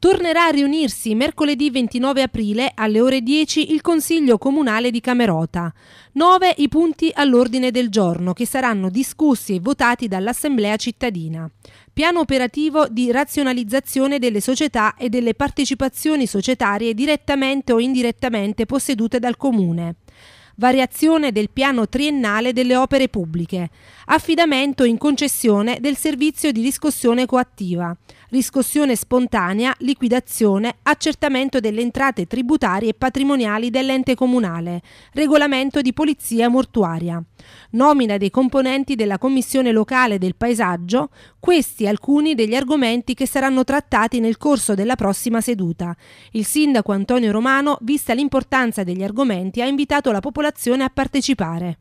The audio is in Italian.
tornerà a riunirsi mercoledì 29 aprile alle ore 10 il Consiglio Comunale di Camerota. Nove i punti all'ordine del giorno che saranno discussi e votati dall'Assemblea cittadina. Piano operativo di razionalizzazione delle società e delle partecipazioni societarie direttamente o indirettamente possedute dal Comune variazione del piano triennale delle opere pubbliche, affidamento in concessione del servizio di riscossione coattiva, riscossione spontanea, liquidazione, accertamento delle entrate tributarie e patrimoniali dell'ente comunale, regolamento di polizia mortuaria nomina dei componenti della Commissione locale del paesaggio, questi alcuni degli argomenti che saranno trattati nel corso della prossima seduta. Il sindaco Antonio Romano, vista l'importanza degli argomenti, ha invitato la popolazione a partecipare.